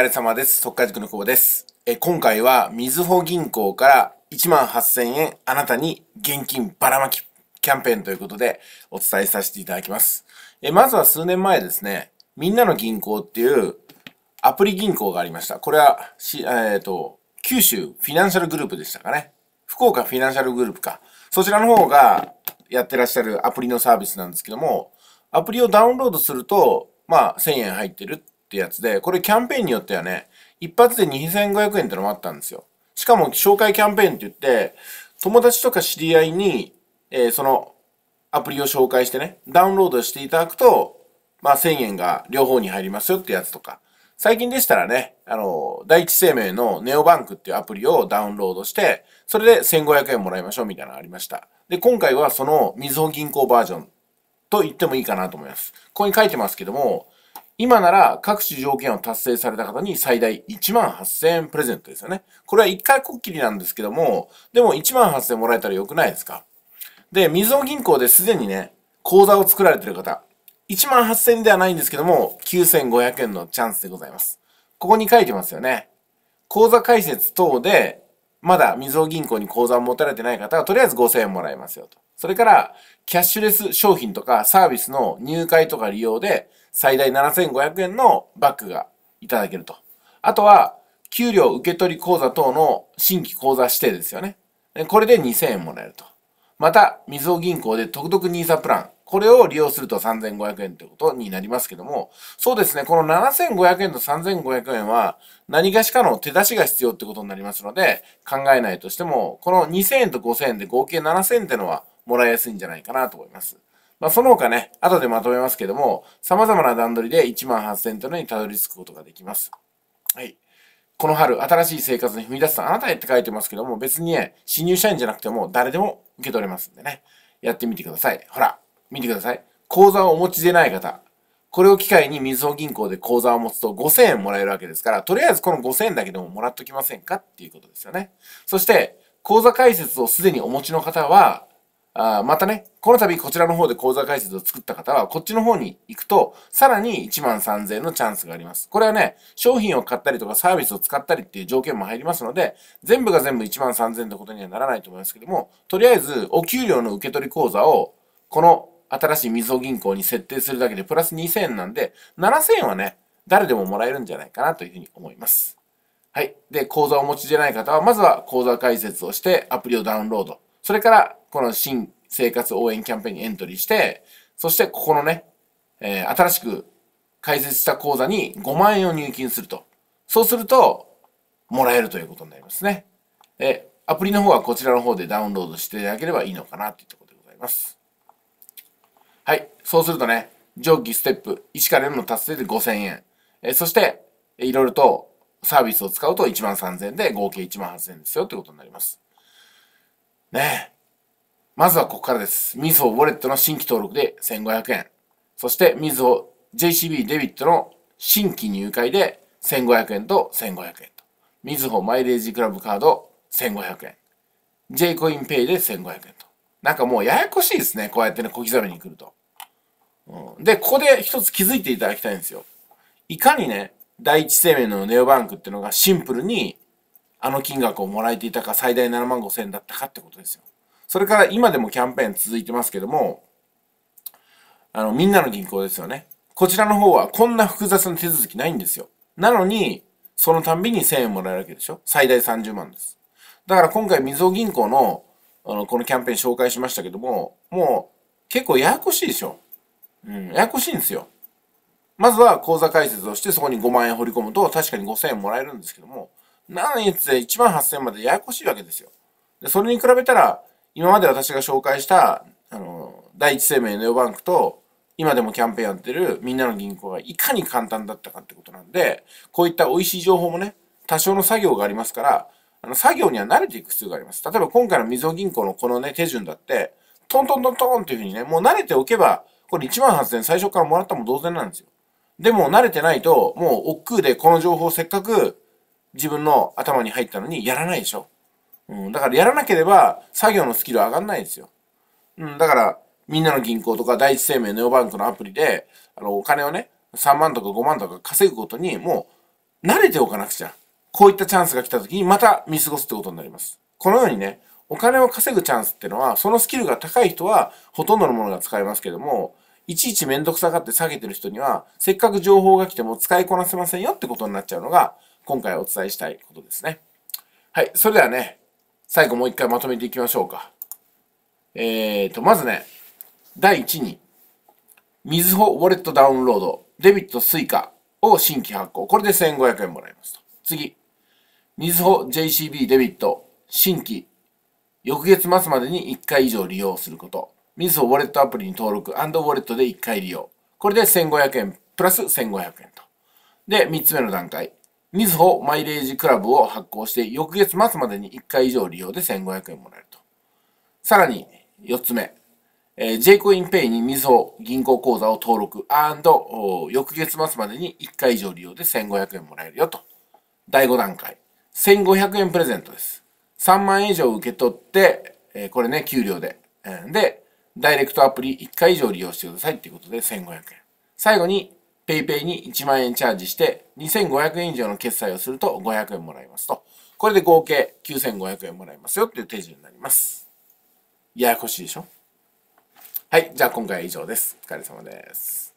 お疲れ様です。特化塾の久保です。え今回は、みずほ銀行から1万8000円あなたに現金ばらまきキャンペーンということでお伝えさせていただきます。えまずは数年前ですね、みんなの銀行っていうアプリ銀行がありました。これは、しえー、と、九州フィナンシャルグループでしたかね。福岡フィナンシャルグループか。そちらの方がやってらっしゃるアプリのサービスなんですけども、アプリをダウンロードすると、まあ、1000円入ってるってやつで、これキャンペーンによってはね、一発で2500円ってのもあったんですよ。しかも紹介キャンペーンって言って、友達とか知り合いに、えー、そのアプリを紹介してね、ダウンロードしていただくと、まあ1000円が両方に入りますよってやつとか。最近でしたらね、あの、第一生命のネオバンクっていうアプリをダウンロードして、それで1500円もらいましょうみたいなのがありました。で、今回はそのみずほ銀行バージョンと言ってもいいかなと思います。ここに書いてますけども、今なら各種条件を達成された方に最大1万8000円プレゼントですよね。これは1回こっきりなんですけども、でも1万8000円もらえたらよくないですかで、み尾銀行ですでにね、口座を作られてる方、1万8000円ではないんですけども、9500円のチャンスでございます。ここに書いてますよね。口座開設等で、まだみ尾銀行に口座を持たれてない方は、とりあえず5000円もらえますよと。それから、キャッシュレス商品とかサービスの入会とか利用で、最大7500円のバックがいただけると。あとは、給料受取口座等の新規口座指定ですよね。これで2000円もらえると。また、水尾銀行で特特 NISA プラン。これを利用すると3500円ってことになりますけども、そうですね、この7500円と3500円は何がしかの手出しが必要ってことになりますので、考えないとしても、この2000円と5000円で合計7000円ってのはもらいやすいんじゃないかなと思います。まあ、その他ね、後でまとめますけども、様々な段取りで1万8000というのにたどり着くことができます。はい。この春、新しい生活に踏み出すあなたへって書いてますけども、別にね、新入社員じゃなくても誰でも受け取れますんでね。やってみてください。ほら、見てください。口座をお持ちでない方。これを機会にみずほ銀行で口座を持つと5000円もらえるわけですから、とりあえずこの5000円だけでももらっときませんかっていうことですよね。そして、口座開設をすでにお持ちの方は、あまたね、この度こちらの方で講座解説を作った方は、こっちの方に行くと、さらに1万3000円のチャンスがあります。これはね、商品を買ったりとかサービスを使ったりっていう条件も入りますので、全部が全部1万3000円ってことにはならないと思いますけども、とりあえず、お給料の受け取り口座を、この新しいみず銀行に設定するだけでプラス2000円なんで、7000円はね、誰でももらえるんじゃないかなというふうに思います。はい。で、講座をお持ちじゃない方は、まずは講座解説をして、アプリをダウンロード。それから、この新生活応援キャンペーンにエントリーして、そしてここのね、えー、新しく開設した口座に5万円を入金すると。そうすると、もらえるということになりますね。え、アプリの方はこちらの方でダウンロードしていただければいいのかなというところでございます。はい。そうするとね、上記ステップ、1から4の達成で5000円。え、そして、いろいろとサービスを使うと1万3000円で合計1万8000円ですよということになります。ねまずはここからです。みずほウォレットの新規登録で1500円。そしてみずほ JCB デビットの新規入会で1500円と1500円と。みずほマイレージクラブカード1500円。J コインペイで1500円と。なんかもうややこしいですね。こうやってね、小刻みに来ると。うん、で、ここで一つ気づいていただきたいんですよ。いかにね、第一生命のネオバンクっていうのがシンプルにあの金額をもらえていたか、最大7万5千円だったかってことですよ。それから今でもキャンペーン続いてますけども、あの、みんなの銀行ですよね。こちらの方はこんな複雑な手続きないんですよ。なのに、そのたんびに1000円もらえるわけでしょ最大30万です。だから今回、みずほ銀行の、あの、このキャンペーン紹介しましたけども、もう、結構ややこしいでしょうん、ややこしいんですよ。まずは口座開設をして、そこに5万円振り込むと、確かに5000円もらえるんですけども、7の率で1万8000までややこしいわけですよ。でそれに比べたら、今まで私が紹介した、あの、第一生命ネオバンクと、今でもキャンペーンやってるみんなの銀行がいかに簡単だったかってことなんで、こういった美味しい情報もね、多少の作業がありますから、あの、作業には慣れていく必要があります。例えば今回のみずほ銀行のこのね、手順だって、トントントントンっていうふうにね、もう慣れておけば、これ1万8000最初からもらったも同然なんですよ。でも慣れてないと、もう億劫でこの情報をせっかく自分の頭に入ったのにやらないでしょ。うん、だからやらなければ作業のスキル上がんないですよ。うん、だからみんなの銀行とか第一生命ネオバンクのアプリであのお金をね3万とか5万とか稼ぐことにもう慣れておかなくちゃ。こういったチャンスが来た時にまた見過ごすってことになります。このようにね、お金を稼ぐチャンスってのは、そのスキルが高い人はほとんどのものが使えますけども、いちいちめんどくさがって下げてる人には、せっかく情報が来ても使いこなせませんよってことになっちゃうのが、今回お伝えしたいことですね。はい、それではね、最後もう一回まとめていきましょうか。えーと、まずね、第1に、みずほウォレットダウンロード、デビットスイカを新規発行。これで1500円もらいますと。次、みずほ JCB デビット、新規、翌月末までに1回以上利用すること。みずほウォレットアプリに登録、ウォレットで1回利用。これで1500円プラス1500円と。で、3つ目の段階。みずほマイレージクラブを発行して、翌月末までに1回以上利用で1500円もらえると。さらに、4つ目。えー、J コインペイにみずほ銀行口座を登録翌月末までに1回以上利用で1500円もらえるよと。第5段階。1500円プレゼントです。3万円以上受け取って、えー、これね、給料で。で、ダイレクトアプリ1回以上利用してくださいっていうことで1500円。最後に、ペイペイに1万円チャージして、2500円以上の決済をすると500円もらいますと。これで合計9500円もらいますよっていう手順になります。ややこしいでしょはい、じゃあ今回は以上です。お疲れ様です。